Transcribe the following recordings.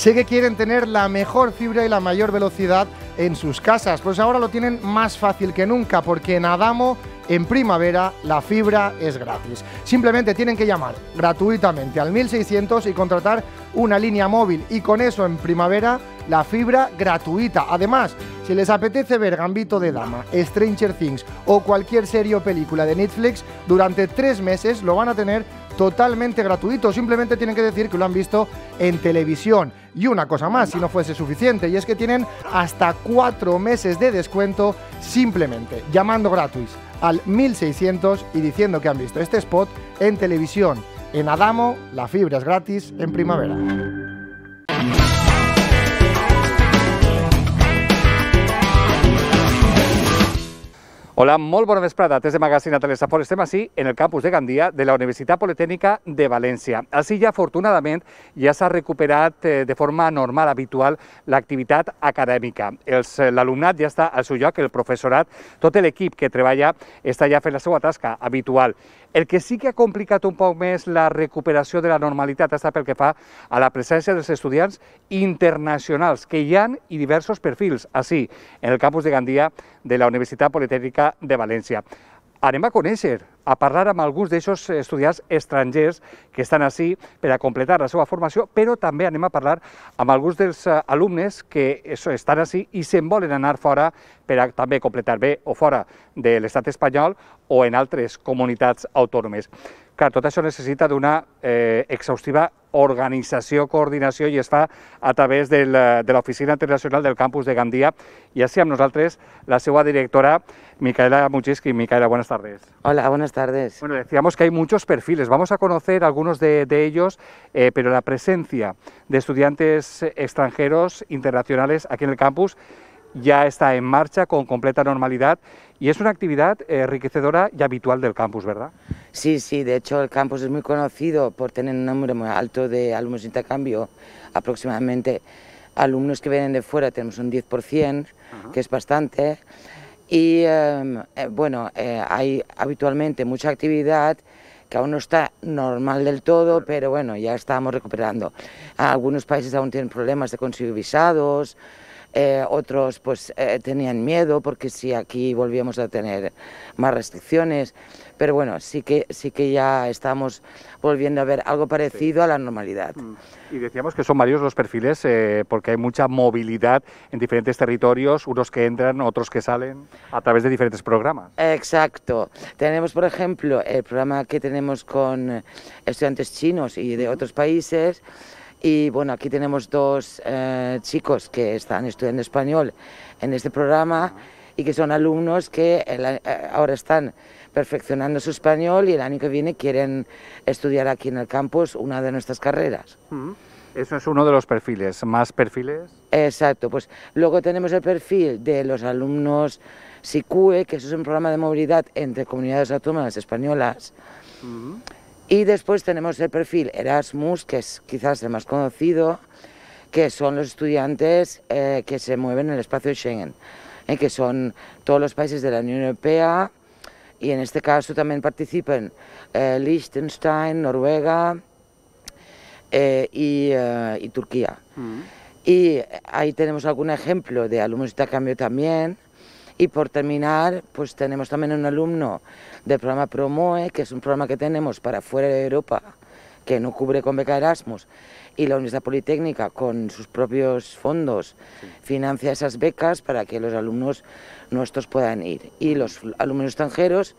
sé que quieren tener la mejor fibra y la mayor velocidad en sus casas. Pues ahora lo tienen más fácil que nunca porque en Adamo en primavera la fibra es gratis. Simplemente tienen que llamar gratuitamente al 1600 y contratar una línea móvil y con eso en primavera la fibra gratuita. Además, si les apetece ver Gambito de Dama, Stranger Things o cualquier serie o película de Netflix, durante tres meses lo van a tener totalmente gratuito. Simplemente tienen que decir que lo han visto en televisión. Y una cosa más, si no fuese suficiente, y es que tienen hasta cuatro meses de descuento simplemente llamando gratis al 1600 y diciendo que han visto este spot en televisión. En Adamo, la fibra es gratis en primavera. Hola, molt bona vesprada. Des de Magazine les Afores estem així en el campus de Gandia de la Universitat Politècnica de València. Així ja, afortunadament, ja s'ha recuperat eh, de forma normal, habitual, l'activitat acadèmica. Eh, l'alumnat ja està al seu lloc, el professorat, tot l'equip que treballa està ja fent la seva tasca habitual. El que sí que ha complicat un poc més la recuperació de la normalitat està pel que fa a la presència dels estudiants internacionals, que hi han i diversos perfils, així, en el campus de Gandia de la Universitat Politècnica de València. Anem a conèixer, a parlar amb alguns d'aquests estudiants estrangers que estan ací per a completar la seva formació, però també anem a parlar amb alguns dels eh, alumnes que estan ací i se'n volen anar fora per a també completar bé o fora de l'estat espanyol o en altres comunitats autònomes. Clar, tot això necessita d'una eh, exhaustiva organización, coordinación y está a través eh, de la Oficina Internacional del Campus de Gandia Y així a tres la seva directora Micaela Muchiski. Micaela, buenas tardes. Hola, buenas tardes. Bueno, decíamos que hay muchos perfiles. Vamos a conocer algunos de, ellos, eh, pero la presencia de estudiantes extranjeros internacionales aquí en el campus ya está en marcha con completa normalidad y es una actividad eh, enriquecedora y habitual del campus, ¿verdad? Sí, sí, de hecho el campus es muy conocido por tener un número muy alto de alumnos de intercambio, aproximadamente alumnos que vienen de fuera tenemos un 10%, que es bastante, y em, eh, bueno, eh, hay habitualmente mucha actividad que aún no está normal del todo, pero bueno, ya estamos recuperando. Algunos países aún tienen problemas de conseguir visados, eh, otros pues tenían miedo porque si aquí volvíamos a tener más restricciones pero bueno, sí que, sí que ya estamos volviendo a ver algo parecido a la normalidad. Mm. Y decíamos que son varios los perfiles eh, porque hay mucha movilidad en diferentes territorios, unos que entran, otros que salen, a través de diferentes programas. Exacto. Tenemos, por ejemplo, el programa que tenemos con estudiantes chinos y de otros países. Y bueno, aquí tenemos dos eh, chicos que están estudiando español en este programa y que son alumnos que eh, ahora están perfeccionando su español y el año que viene quieren estudiar aquí en el campus una de nuestras carreras. Mm. Eso es uno de los perfiles, más perfiles. Exacto, pues luego tenemos el perfil de los alumnos SICUE, que eso es un programa de movilidad entre comunidades autónomas españolas. Mm-hmm. Y después tenemos el perfil Erasmus, que es quizás el más conocido, que son los estudiantes eh, que se mueven en el espacio Schengen. Eh, que son todos los países de la Unión Europea y en este caso también participan eh, Liechtenstein, Noruega eh, y, Turquía. Mm. Y ahí tenemos algún ejemplo de alumnos de cambio también. Y por terminar, pues tenemos también un alumno del programa PROMOE, que es un programa que tenemos para fuera de Europa, que no cubre con beca Erasmus, y la Universidad Politécnica con sus propios fondos financia esas becas para que los alumnos nuestros puedan ir. Y los alumnos extranjeros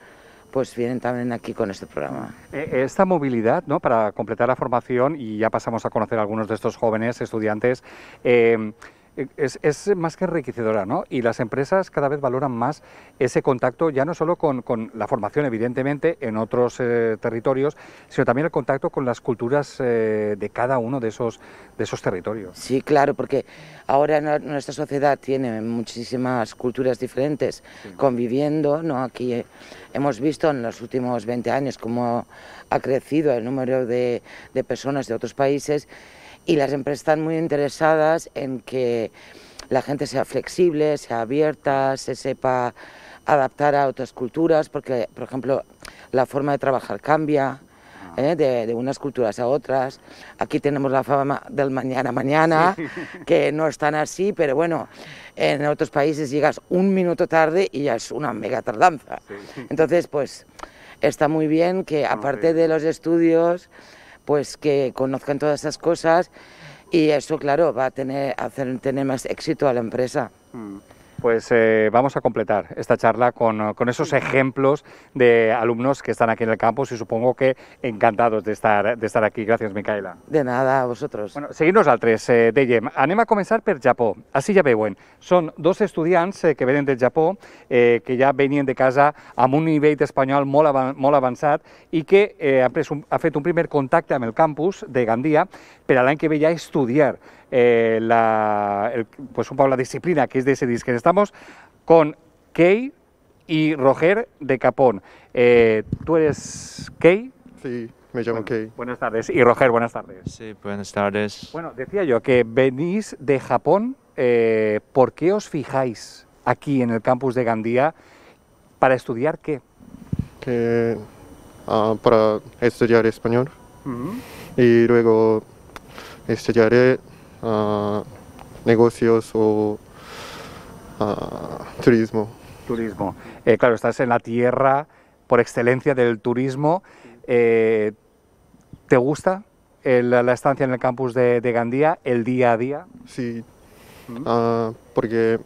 pues vienen también aquí con este programa. Eh, esta movilidad, ¿no? para completar la formación, y ya pasamos a conocer a algunos de estos jóvenes estudiantes, eh, eh, es, más que enriquecedora, ¿no? Y las empresas cada vez valoran más ese contacto, ya no solo con, con la formación, evidentemente, en otros eh, territorios, sino también el contacto con las culturas eh, de cada uno de esos, de esos territorios. Sí, claro, porque ahora nuestra sociedad tiene muchísimas culturas diferentes conviviendo, ¿no? Aquí hemos visto en los últimos 20 años cómo ha crecido el número de, de personas de otros países y las empresas están muy interesadas en que la gente sea flexible, sea abierta, se sepa adaptar a otras culturas, porque, por ejemplo, la forma de trabajar cambia. Ah. ¿eh? De, de, unas culturas a otras. Aquí tenemos la fama del mañana mañana, que no están así, pero bueno, en otros países llegas un minuto tarde y ya es una mega tardanza. Entonces, pues está muy bien que aparte de los estudios, pues que conozcan todas esas cosas y eso, claro, va a tener, hacer tener más éxito a la empresa. Mm pues eh, vamos a completar esta charla con, esos ejemplos de alumnos que están aquí en el campus y supongo que encantados de estar, de estar aquí. Gracias, Micaela. De nada, a vosotros. Bueno, seguidnos al 3 eh, de Yem. a comenzar per Japó. ya ya veuen, Son dos estudiantes eh, que vienen del Japón, eh, que ya venían de casa a un nivel de español y que han hecho un, primer contacto en el campus de Gandía pero al año que ve estudiar eh, la, pues un poco disciplina que es de ese disco estamos con Kei y Roger de Capón. Eh, ¿Tú eres Kei? Sí. Me llamo Kei. Buenas tardes. Y Roger, buenas tardes. Sí, buenas tardes. Bueno, decía yo que venís de Japón. Eh, ¿Por qué os fijáis aquí en el campus de Gandía para estudiar qué? Ah, para estudiar español. Y luego estudiaré negocios o turismo. Turismo. Eh, claro, estás en la tierra por excelencia del turismo. Eh, ¿Te gusta la estancia en el campus de, Gandía, el día a día? Sí, mm. ah, porque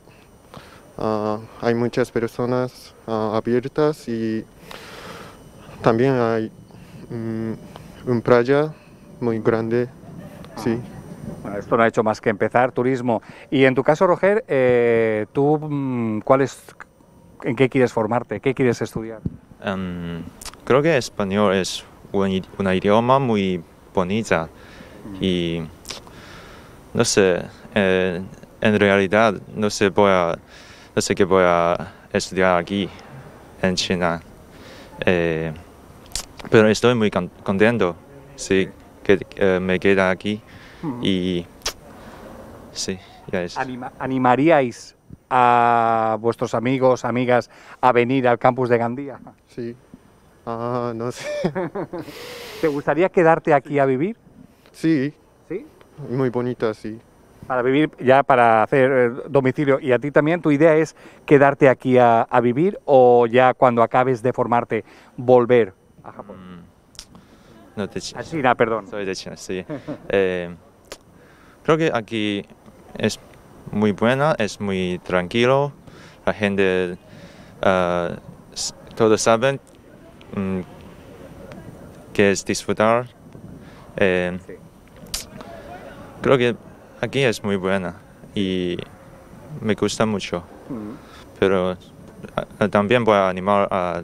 ah, hay muchas personas ah, abiertas y también hay mm, un playa muy grande. Sí. Bueno, esto no ha hecho más que empezar, turismo. Y en tu caso, Roger, eh, ¿tú mm, cuál en qué quieres formarte? ¿Qué quieres estudiar? Em, creo que español es un, idioma muy bonita mm. y no sé, eh, en realidad no sé, voy a, no sé qué voy a estudiar aquí en China. Eh, pero estoy muy contento, sí, que me queda aquí. Y sí, ya es. ¿Animaríais a vuestros amigos, amigas, a venir al campus de Gandía? Sí. Ah, no sé. ¿Te gustaría quedarte aquí a vivir? Sí. ¿Sí? Muy bonito, sí. Para vivir, ya para hacer eh, domicilio. ¿Y a ti también tu idea es quedarte aquí a, vivir o ya cuando acabes de formarte volver a Japón? Mm. No, te. China. A ah, perdón. Soy de China, sí. Eh, Creo que aquí es muy buena, es muy tranquilo, la gente, ah, todos saben mm, que es disfrutar. Eh, creo que aquí es muy buena y me gusta mucho. Pero ah, también voy a animar a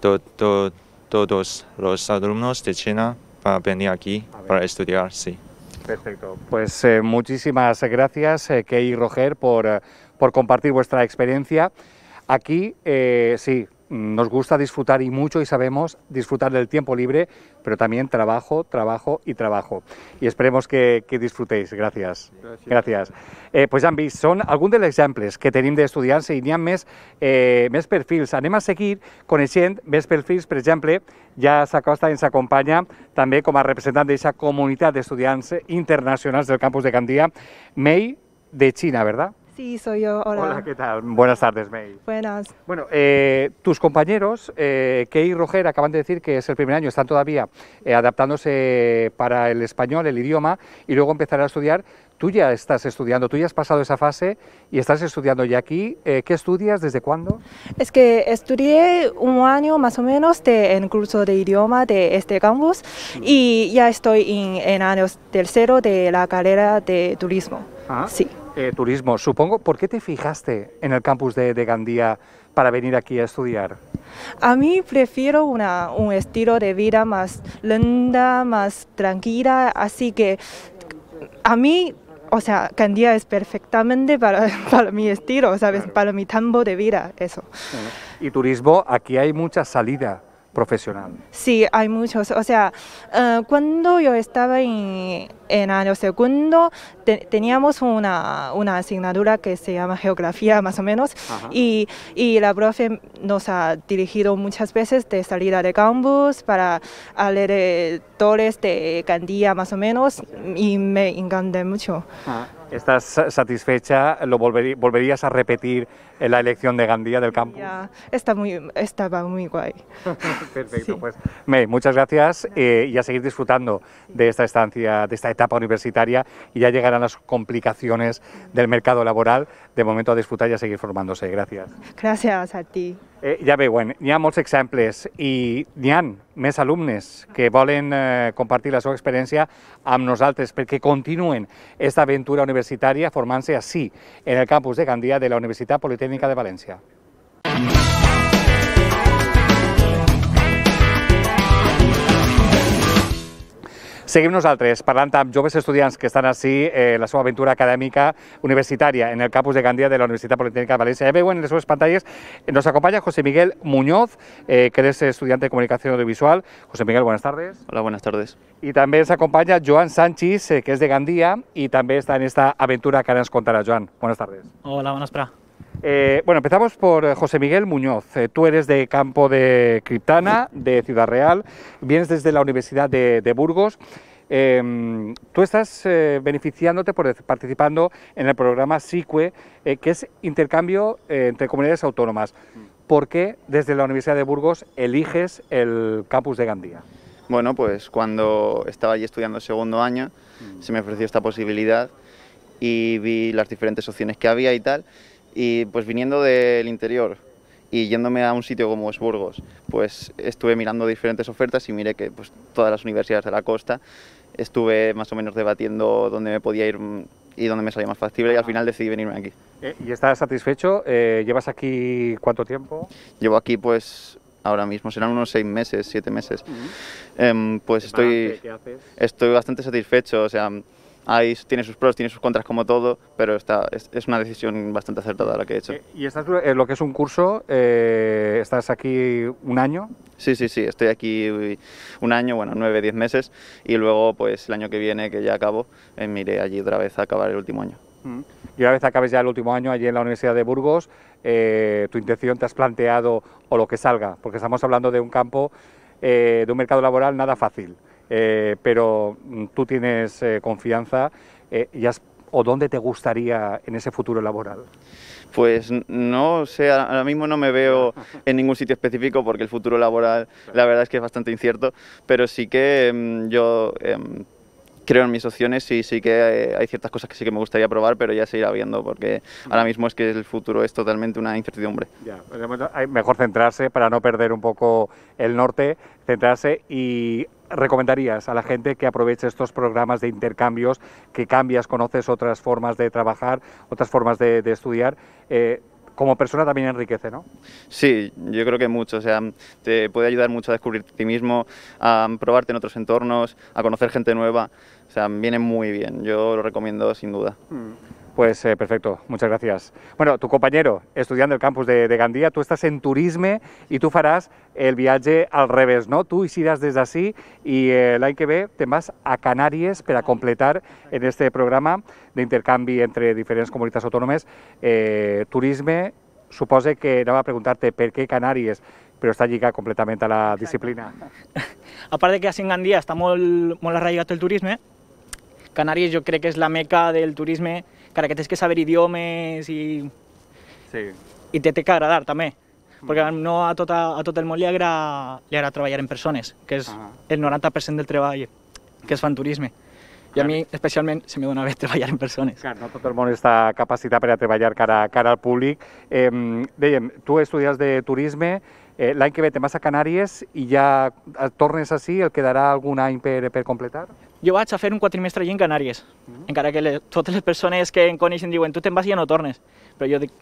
todos los alumnos de China para venir aquí para estudiar, sí. Perfecto. Pues eh, muchísimas gracias, eh, Key y Roger, por, eh, por compartir vuestra experiencia. Aquí, sí, nos gusta disfrutar y mucho y sabemos disfrutar del tiempo libre, pero también trabajo, trabajo y trabajo. Y esperemos que, disfrutéis. Gracias. Gracias. Pues Eh, pues han son algunos de los ejemplos que tenéis de estudiantes y ha mes eh, més perfils. Anem a seguir coneixent més perfils, ya sacó hasta en se acompaña también como representante de esa comunidad de estudiantes internacionales del campus de candía Mei, de China, ¿verdad? Sí, soy yo. Hola. Hola, ¿qué tal? Buenas tardes, May. Buenas. Bueno, eh, tus compañeros, eh, Key y Roger, acaban de decir que es el primer año, están todavía eh, adaptándose para el español, el idioma, y luego empezar a estudiar. Tú ya estás estudiando, tú ya has pasado esa fase y estás estudiando ya aquí. Eh, ¿Qué estudias? ¿Desde cuándo? Es que estudié un año más o menos de, en curso de idioma de este campus mm. y ya estoy en, años tercero de la carrera de turismo. Ah. Sí. Eh, turismo, supongo. ¿Por qué te fijaste en el campus de, Gandía para venir aquí a estudiar? A mí prefiero una, un estilo de vida más linda, más tranquila, así que a mí o sea, Gandía es perfectamente para, para mi estilo, ¿sabes? Para mi tambo de vida, eso. Y turismo, aquí hay mucha salida profesional? Sí, hay muchos. O sea, eh, cuando yo estaba en, en año segundo, teníamos una, asignatura que se llama geografía, más o menos, y, y, la profe nos ha dirigido muchas veces de salida de campus para eh, torres de Candía, más o menos, y me encanté mucho. ¿Estás satisfecha? ¿Lo volverías a repetir en la elección de Gandía del campus? Ya, está muy, estaba muy guay. Perfecto, pues May, muchas gracias eh, y a seguir disfrutando de esta estancia, de esta etapa universitaria y ya llegarán las complicaciones del mercado laboral. De momento a disfrutar y a seguir formándose. Gracias. Gracias a ti. Eh, ja veuen, hi ha molts exemples i n'hi han més alumnes que volen eh, compartir la seva experiència amb nosaltres perquè continuen aquesta aventura universitària formant-se així, en el campus de Gandia de la Universitat Politècnica de València. Mm -hmm. Seguimos al parlant amb joves estudiants que están así en eh, la su aventura académica universitaria en el campus de Gandía de la Universidad Politécnica de València. Ja eh, veuen en les eh, nos acompaña José Miguel Muñoz, que es estudiante de Comunicación Audiovisual. José Miguel, buenas tardes. Hola, buenas tardes. Y también se acompaña Joan Sánchez, que es de Gandía y también está en esta aventura que ahora nos contará. Joan, buenas tardes. Hola, buenas tardes. Eh, bueno, empezamos por eh, José Miguel Muñoz. Eh, tú eres de Campo de Criptana, de Ciudad Real, vienes desde la Universidad de, Burgos. Em, tú estás beneficiándote por participando en el programa SICUE, que es intercambio entre comunidades autónomas. ¿Por qué desde la Universidad de Burgos eliges el campus de Gandía? Bueno, pues cuando estaba allí estudiando el segundo año, mm. se me ofreció esta posibilidad y vi las diferentes opciones que había y tal y pues viniendo del interior y yéndome a un sitio como es Burgos, pues estuve mirando diferentes ofertas y miré que pues, todas las universidades de la costa estuve más o menos debatiendo dónde me podía ir mm, y dónde me salía más factible y al ah. final decidí venirme aquí. Eh, ¿Y estás satisfecho? Eh, ¿Llevas aquí cuánto tiempo? Llevo aquí pues ahora mismo, serán unos seis meses, siete meses. Em, pues estoy, estoy bastante satisfecho, o sea, Ahí tiene sus pros, tiene sus contras como todo, pero es, una decisión bastante acertada la que he hecho. Eh, ¿Y estás en eh, lo que es un curso? Eh, ¿Estás aquí un año? Sí, sí, sí, estoy aquí un año, bueno, nueve, diez meses, y luego pues el año que viene, que ya acabo, miré allí otra vez a acabar el último año. Mm. Y una vez acabes ya el último año allí en la Universidad de Burgos, tu intención te has planteado o lo que salga, porque estamos hablando de un campo, de un mercado laboral nada fácil. Eh, pero mm, tú tienes eh, confianza eh, o dónde te gustaría en ese futuro laboral? Pues no sé, ahora mismo no me veo en ningún sitio específico porque el futuro laboral la verdad es que es bastante incierto, pero sí que em, yo em, creo en mis opciones y sí que hay ciertas cosas que sí que me gustaría probar, pero ya se irá viendo porque ahora mismo es que el futuro es totalmente una incertidumbre. Pues mejor centrarse para no perder un poco el norte, centrarse y recomendarías a la gente que aproveche estos programas de intercambios, que cambias, conoces otras formas de trabajar, otras formas de, estudiar? Eh, como persona también enriquece, ¿no? Sí, yo creo que mucho. O sea, te puede ayudar mucho a descubrir ti mismo, a probarte en otros entornos, a conocer gente nueva. O sea, viene muy bien. Yo lo recomiendo sin duda. Mm. Pues eh, perfecto, muchas gracias. Bueno, tu compañero, estudiando el campus de, Gandía, tú estás en turismo y tú farás el viaje al revés, ¿no? Tú irás desde así y el año que ve te vas a Canarias para completar en este programa de intercambio entre diferentes comunidades autónomas eh, turisme. Supose que no va a preguntarte por qué Canarias, pero está llega completamente a la disciplina. Aparte de que Gandía está muy muy arraigado el turisme, Canàries jo crec que és la meca del turisme, encara que tens que saber idiomes i... Sí. I te té que agradar també, mm. perquè no a tot, a, tot el món li agrada, li agrada treballar en persones, que és ah. el 90% del treball que es fa en turisme. I a mi, especialment, se me dona bé treballar en persones. Clar, no tot el món està capacitat per a treballar cara, cara al públic. Eh, dèiem, tu estudies de turisme, eh, l'any que ve te'n vas a Canàries i ja tornes així, el quedarà algun any per, per completar? Jo vaig a fer un quatrimestre allà en Canàries, mm -hmm. encara que les, totes les persones que em coneixen diuen tu te'n vas i ja no tornes, però jo dic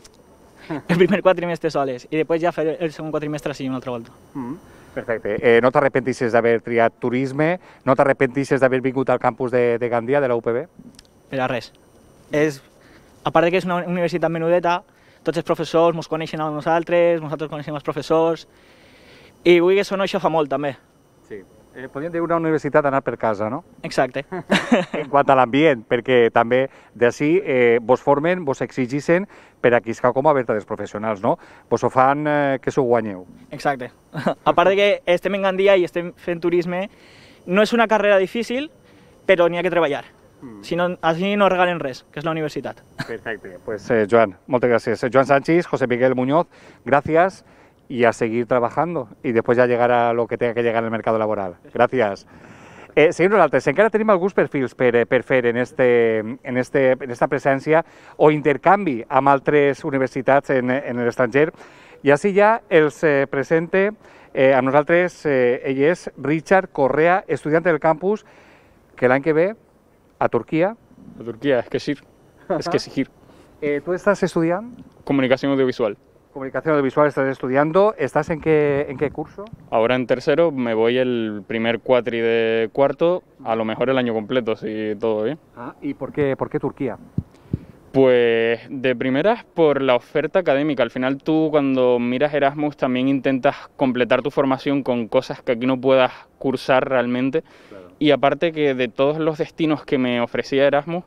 el primer quatrimestre soles i després ja fer el segon quatrimestre així una altra volta. Mm -hmm. Perfecte. Eh, no t'arrepentixes d'haver triat turisme, no t'arrepentixes d'haver vingut al campus de, de Gandia, de la UPB? Per a res. És, a part de que és una universitat menudeta, tots els professors ens coneixen a nosaltres, nosaltres coneixem els professors, i vull que això no, això fa molt, també. Sí. Eh, podríem dir una universitat anar per casa, no? Exacte. en quant a l'ambient, perquè també d'ací eh, vos formen, vos exigissen per aquiscar com a vertaders professionals, no? Vos ho fan eh, que s'ho guanyeu. Exacte. A part de que estem en Gandia i estem fent turisme, no és una carrera difícil, però n'hi ha que treballar. Mm. Si no, així no regalen res, que és la universitat. Perfecte. Pues, eh, Joan, moltes gràcies. Eh, Joan Sánchez, José Miguel Muñoz, gràcies. y a seguir trabajando y después ya llegar a lo que tenga que llegar en el mercado laboral. Gracias. Eh, senyor Nosaltres, encara tenim alguns perfils per, eh, per fer en, este, en, este, en esta presencia o intercambio a altres universitats en, en el y así ya ya se presente a nosotros tres eh, es eh, Richard Correa, estudiante del campus, que han que ve a Turquía. A Turquía, es que sí, es que sí. Eh, ¿Tú estás estudiando? Comunicación audiovisual. Comunicación audiovisual estás estudiando. ¿Estás en qué, en qué curso? Ahora en tercero, me voy el primer cuatri de cuarto, a lo mejor el año completo, si todo bien. Ah, ¿Y por qué, por Turquía? Pues de primeras por la oferta académica. Al final tú cuando miras Erasmus también intentas completar tu formación con cosas que aquí no puedas cursar realmente. Y aparte que de todos los destinos que me ofrecía Erasmus,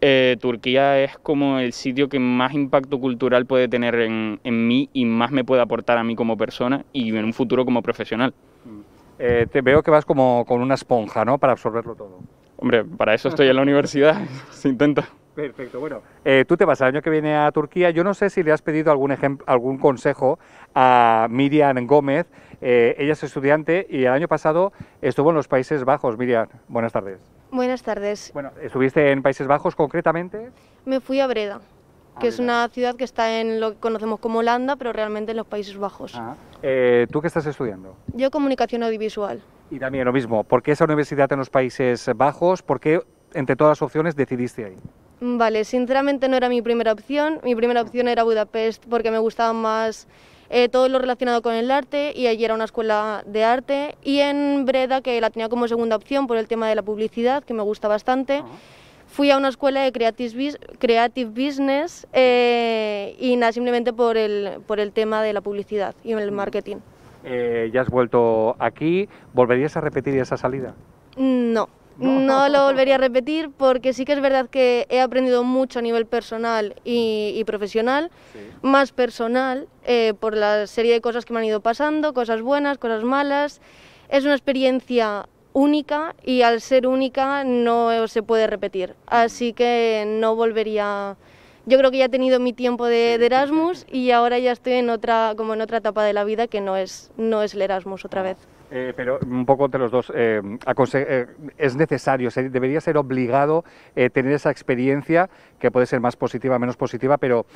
eh, Turquía es como el sitio que más impacto cultural puede tener en, mí y más me puede aportar a mí como persona y en un futuro como profesional. Mm. Eh, te veo que vas como con una esponja, ¿no? Para absorberlo todo. Hombre, para eso estoy en la universidad, se intenta. Perfecto, bueno, eh, tú te vas el año que viene a Turquía. Yo no sé si le has pedido algún, consejo a Miriam Gómez. ella es estudiante y el año pasado estuvo en los Países Bajos. Miriam, buenas tardes. Buenas tardes. Bueno, ¿estuviste en Países Bajos concretamente? Me fui a Breda, ah, que es una ciudad que está en lo que conocemos como Holanda, pero realmente en los Países Bajos. Ah, eh, ¿Tú qué estás estudiando? Yo comunicación audiovisual. Y también lo mismo, ¿por qué esa universidad en los Países Bajos? ¿Por qué entre todas las opciones decidiste ahí? Vale, sinceramente no era mi primera opción. Mi primera opción era Budapest porque me gustaba más eh, todo lo relacionado con el arte y allí era una escuela de arte y en Breda, que la tenía como segunda opción por el tema de la publicidad, que me gusta bastante. Fui a una escuela de Creative, Business eh, y nada, simplemente por el, por el tema de la publicidad y el mm. marketing. Eh, ya has vuelto aquí, ¿volverías a repetir esa salida? No. No. lo volvería a repetir porque sí que es verdad que he aprendido mucho a nivel personal y, profesional, más personal, eh, por la serie de cosas que me han ido pasando, cosas buenas, cosas malas. Es una experiencia única y al ser única no se puede repetir. Así que no volvería. Yo creo que ya he tenido mi tiempo de, de, Erasmus y ahora ya estoy en otra, como en otra etapa de la vida que no es, no es el Erasmus otra vez. Eh, pero un poco entre los dos, eh, eh, es necesario, debería ser obligado tener esa experiencia que puede ser más positiva, menos positiva, pero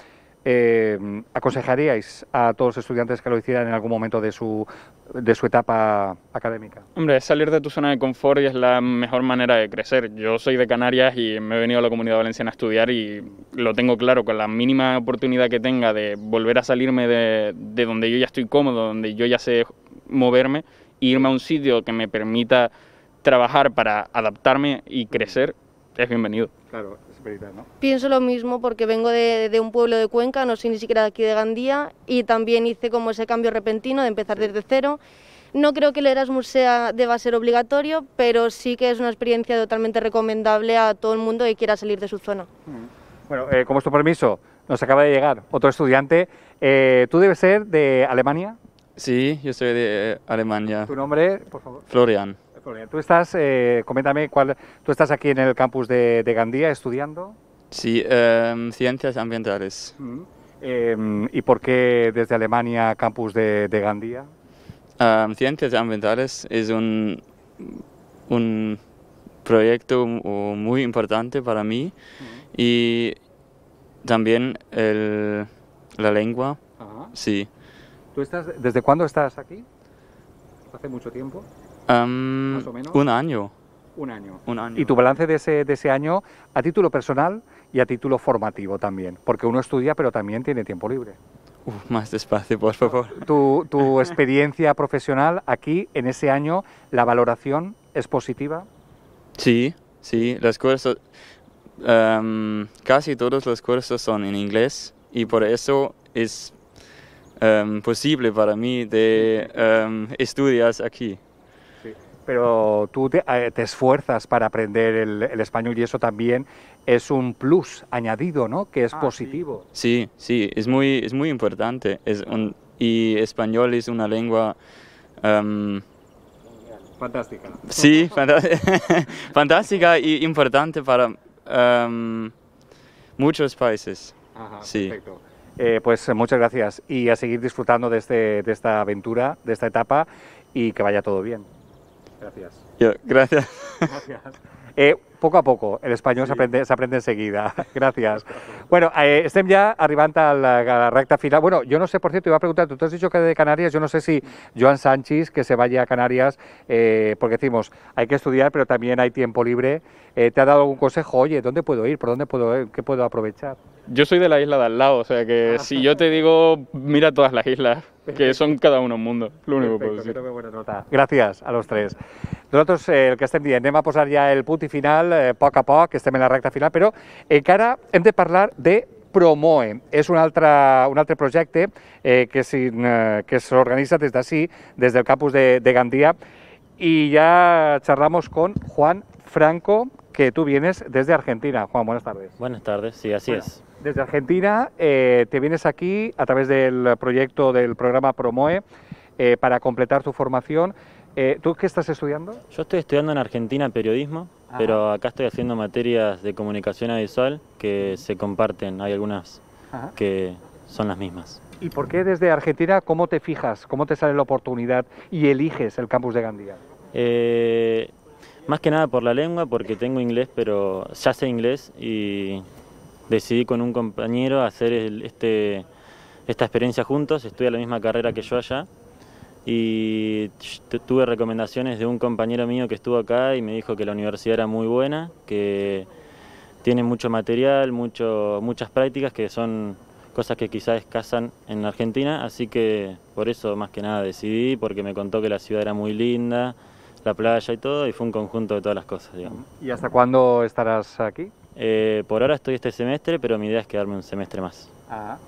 ¿aconsejaríais a todos los estudiantes que lo hicieran en algún momento de su, de su etapa académica? Hombre, es salir de tu zona de confort y es la mejor manera de crecer. Yo soy de Canarias y me he venido a la comunidad valenciana a estudiar y lo tengo claro, con la mínima oportunidad que tenga de volver a salirme de, de donde yo ya estoy cómodo, donde yo ya sé moverme, irme a un sitio que me permita trabajar para adaptarme y crecer, es bienvenido. Claro, es ¿no? Pienso lo mismo porque vengo de, un pueblo de Cuenca, no soy ni siquiera de aquí de Gandía, y también hice como ese cambio repentino de empezar desde cero. No creo que el Erasmus sea, deba ser obligatorio, pero sí que es una experiencia totalmente recomendable a todo el mundo que quiera salir de su zona. Mm. Bueno, eh, con vuestro permiso, nos acaba de llegar otro estudiante. Eh, ¿Tú debes ser de Alemania? Sí, yo soy de eh, Alemania. ¿Tu nombre, por favor? Florian. Florian, tú estás, eh, coméntame, cuál, tú estás aquí en el campus de, Gandía estudiando. Sí, em, ciencias ambientales. Mm, em, ¿Y por qué desde Alemania campus de, Gandía? Em, ciencias ambientales es un, un proyecto muy importante para mí mm. y también la lengua. Sí. ¿Tú estás, ¿Desde cuándo estás aquí? ¿Hace mucho tiempo? Más o menos. Un año. Un año. Y tu balance de ese, año a título personal y a título formativo también, porque uno estudia pero también tiene tiempo libre. más despacio, por favor. ¿Tu, experiencia profesional aquí, en ese año, la valoración es positiva? Sí, sí. Los cursos, casi todos los cursos son en inglés y por eso es Em, posible para mí de em, estudias estudiar aquí. Pero tú te, eh, te, esfuerzas para aprender el, español y eso también es un plus añadido, ¿no? Que es ah, positivo. Sí. sí, es muy, es muy importante. Es un, y español es una lengua... Em, fantástica. Sí, fantástica y importante para muchos países. sí. perfecto. Eh, pues muchas gracias y a seguir disfrutando de, este, de esta aventura, de esta etapa y que vaya todo bien. Gracias. gracias. Eh, poco a poco, el español se aprende enseguida. gracias, Bueno, eh, ya ya a la, recta final. Bueno, yo no sé, por cierto, iba a preguntar, tú has dicho que de Canarias, yo no sé si Joan Sánchez, que se vaya a Canarias, eh, porque decimos, hay que estudiar, pero también hay tiempo libre. Eh, ¿Te ha dado algún consejo? Oye, ¿dónde puedo ir? ¿Por dónde puedo ir? Eh, ¿Qué puedo aprovechar? Yo soy de la isla de al lado, o sea que ah. si yo te digo, mira todas las islas, que son cada uno un mundo. Lo único que puedo decir. Buena nota. Gracias a los tres. nosotros, el que estén bien, tenemos a posar ya el puntifinal final eh, a a que estem en la recta final, pero cara, hem de hablar de Promoe. es un altre, un eh, que se eh, organiza desde así, desde el campus de, Gandía, y ya charlamos con Juan Franco, que tú vienes desde Argentina. Juan, buenas tardes. Buenas tardes, sí, así es. Desde Argentina eh, te vienes aquí a través del proyecto del programa Promoe. Eh, para completar tu formación. Eh, ¿Tú qué estás estudiando? Yo estoy estudiando en Argentina periodismo, ah. pero acá estoy haciendo materias de comunicación audiovisual que se comparten, hay algunas que son las mismas. ¿Y por qué desde Argentina cómo te fijas, cómo te sale la oportunidad y eliges el campus de Gandía? Eh, más que nada por la lengua, porque tengo inglés, pero ya sé inglés y decidí con un compañero hacer este, esta experiencia juntos, estudia la misma carrera que yo allá y tuve recomendaciones de un compañero mío que estuvo acá y me dijo que la universidad era muy buena, que tiene mucho material, mucho, muchas prácticas que son cosas que quizás escasan en Argentina, así que por eso más que nada decidí, porque me contó que la ciudad era muy linda, la playa y todo, y fue un conjunto de todas las cosas, ¿Y hasta cuándo estarás aquí? Eh, por ahora estoy este semestre, pero mi idea es quedarme un semestre más.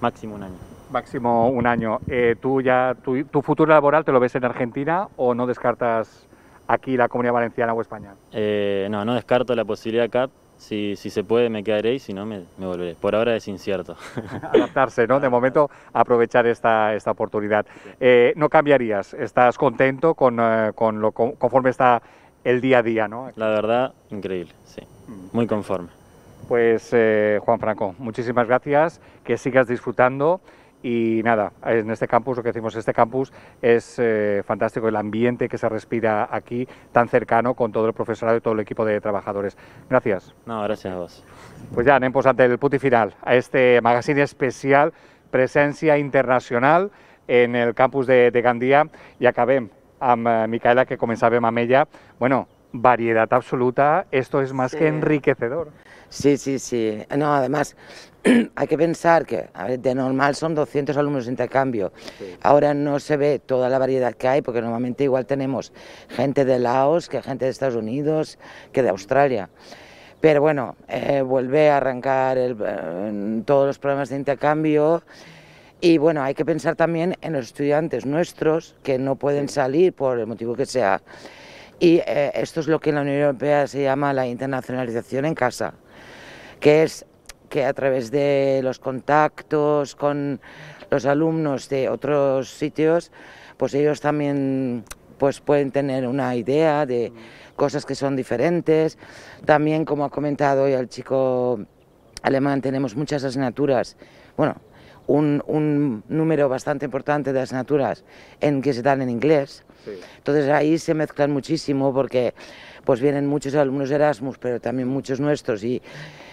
Máximo un año. Máximo un año. Eh, ¿Tú ya, tu, futuro laboral te lo ves en Argentina o no descartas aquí la Comunidad Valenciana o España? Eh, no, no descarto la posibilidad acá. Si, si se puede me quedaré y si no me, volveré. Por ahora es incierto. Adaptarse, ¿no? De momento aprovechar esta, esta oportunidad. Eh, no cambiarías, estás contento con, con lo, conforme está el día a día, ¿no? La verdad, increíble, sí. Mm. Muy conforme. Pues eh, Juan Franco, muchísimas gracias, que sigas disfrutando y nada, en este campus, lo que decimos, este campus es eh, fantástico, el ambiente que se respira aquí, tan cercano con todo el profesorado y todo el equipo de trabajadores. Gracias. No, gracias a vos. Pues ya, en ante el puti final a este magazine especial Presencia Internacional en el campus de, Gandía, y acabemos, con eh, Micaela, que comenzaba a ella. Bueno, variedad absoluta, esto es más que enriquecedor. Sí, sí, sí. No, además, hay que pensar que, a de normal son 200 alumnos de intercambio. Ahora no se ve toda la variedad que hay, porque normalmente igual tenemos gente de Laos, que gente de Estados Unidos, que de Australia. Pero bueno, eh, vuelve a arrancar eh, todos los programas de intercambio. Y bueno, hay que pensar también en los estudiantes nuestros que no pueden salir por el motivo que sea. Y eh, esto es lo que en la Unión Europea se llama la internacionalización en casa, que es que a través de los contactos con los alumnos de otros sitios, pues ellos también pues pueden tener una idea de cosas que son diferentes. También, como ha comentado hoy el chico alemán, tenemos muchas asignaturas, bueno, un, número bastante importante de asignaturas en que se dan en inglés. Entonces ahí se mezclan muchísimo porque pues vienen muchos alumnos Erasmus, pero también muchos nuestros y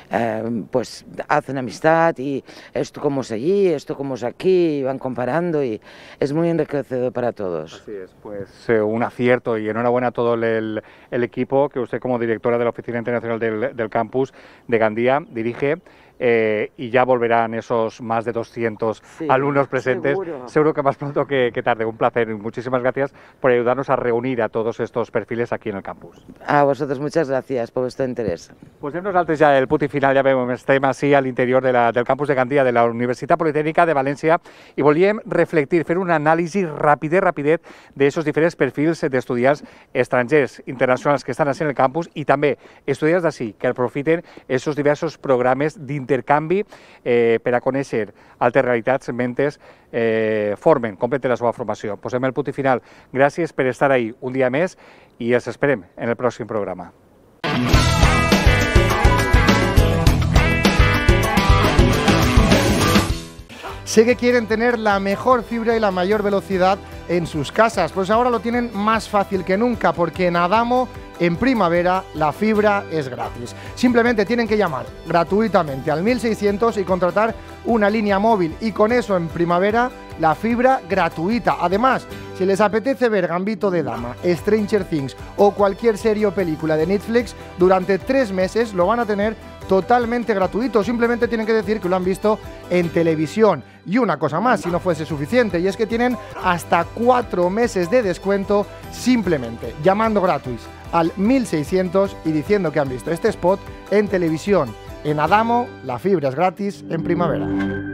eh, pues hacen amistad y esto como es allí, esto como es aquí, van comparando y es muy enriquecedor para todos. Así es, pues eh, un acierto y enhorabuena a todo el, el, equipo que usted como directora de la Oficina Internacional del, del Campus de Gandía dirige. Eh, y ya volverán esos más de 200 alumnos presentes. Seguro. que más pronto que, tarde. Un placer y muchísimas gracias por ayudarnos a reunir a todos estos perfiles aquí en el campus. A vosotros muchas gracias por vuestro interés. Pues irnos antes ya el puti final, ya vemos este tema así al interior la, del campus de Gandía de la Universidad Politécnica de Valencia y volví a reflectir, hacer un análisis rápido, rapidet, de esos diferentes perfiles de estudiantes extranjeros, internacionales que están así en el campus y también estudiantes así, que profiten esos diversos programas interés intercanvi eh, per a conèixer altres realitats mentre eh, formen, completen la seva formació. Posem el punt final. Gràcies per estar ahí un dia més i els esperem en el pròxim programa. Mm -hmm. sé que quieren tener la mejor fibra y la mayor velocidad en sus casas. Pues ahora lo tienen más fácil que nunca porque en Adamo en primavera la fibra es gratis. Simplemente tienen que llamar gratuitamente al 1600 y contratar una línea móvil y con eso en primavera la fibra gratuita. Además, si les apetece ver Gambito de Dama, Stranger Things o cualquier serie o película de Netflix, durante tres meses lo van a tener totalmente gratuito. Simplemente tienen que decir que lo han visto en televisión. Y una cosa más, si no fuese suficiente, y es que tienen hasta cuatro meses de descuento simplemente llamando gratis al 1600 y diciendo que han visto este spot en televisión. En Adamo, la fibra es gratis en primavera.